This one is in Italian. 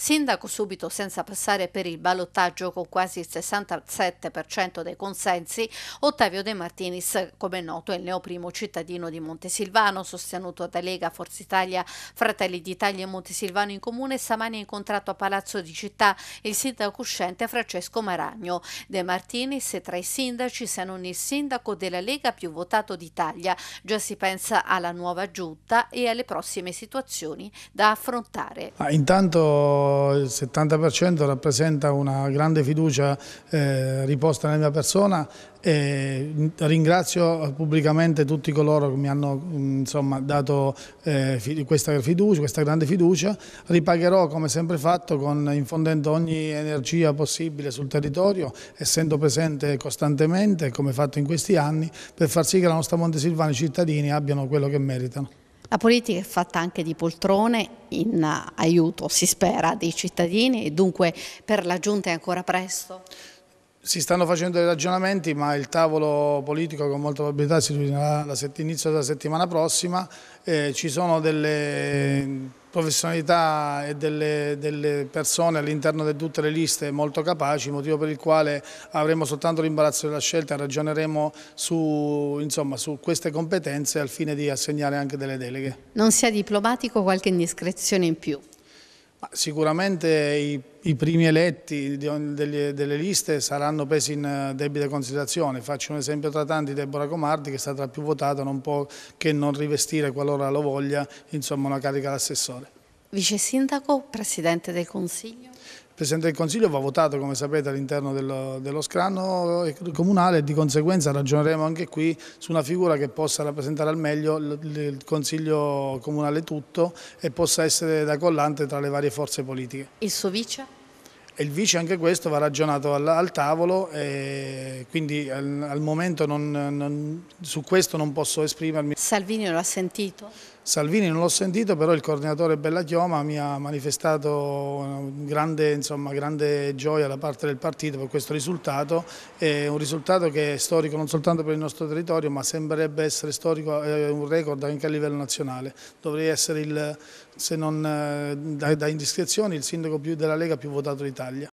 Sindaco subito senza passare per il ballottaggio con quasi il 67% dei consensi, Ottavio De Martinis, come noto, è il neoprimo cittadino di Montesilvano, sostenuto da Lega, Forza Italia, Fratelli d'Italia e Montesilvano in comune, stamani ha incontrato a Palazzo di Città il sindaco uscente Francesco Maragno. De Martinis tra i sindaci, se non il sindaco della Lega più votato d'Italia. Già si pensa alla nuova giunta e alle prossime situazioni da affrontare. Ah, intanto il 70% rappresenta una grande fiducia eh, riposta nella mia persona e ringrazio pubblicamente tutti coloro che mi hanno mm, insomma, dato eh, questa, fiducia, questa grande fiducia. Ripagherò come sempre fatto con, infondendo ogni energia possibile sul territorio, essendo presente costantemente come fatto in questi anni, per far sì che la nostra e i cittadini abbiano quello che meritano. La politica è fatta anche di poltrone in aiuto, si spera, dei cittadini e dunque per la giunta è ancora presto? Si stanno facendo dei ragionamenti, ma il tavolo politico con molta probabilità si riunirà all'inizio della settimana prossima. Eh, ci sono delle professionalità e delle, delle persone all'interno di tutte le liste molto capaci, motivo per il quale avremo soltanto l'imbarazzo della scelta e ragioneremo su, insomma, su queste competenze al fine di assegnare anche delle deleghe. Non sia diplomatico qualche indiscrezione in più? Ma sicuramente i i primi eletti delle, delle liste saranno presi in eh, debita considerazione. Faccio un esempio tra tanti, Deborah Comardi che è stata la più votata, non può che non rivestire, qualora lo voglia, insomma, una carica d'assessore. Vice Sindaco, Presidente del Consiglio? Presidente del Consiglio va votato, come sapete, all'interno dello, dello scranno eh, comunale e di conseguenza ragioneremo anche qui su una figura che possa rappresentare al meglio il, il Consiglio comunale tutto e possa essere da collante tra le varie forze politiche. Il suo vice? e il vice anche questo va ragionato al, al tavolo e quindi al, al momento non, non, su questo non posso esprimermi. Salvini lo ha sentito? Salvini non l'ho sentito, però il coordinatore Bellachioma mi ha manifestato eh, grande, insomma, grande gioia da parte del partito per questo risultato, è un risultato che è storico non soltanto per il nostro territorio, ma sembrerebbe essere storico, è eh, un record anche a livello nazionale. Dovrei essere, il, se non eh, da, da indiscrezioni, il sindaco più della Lega più votato d'Italia.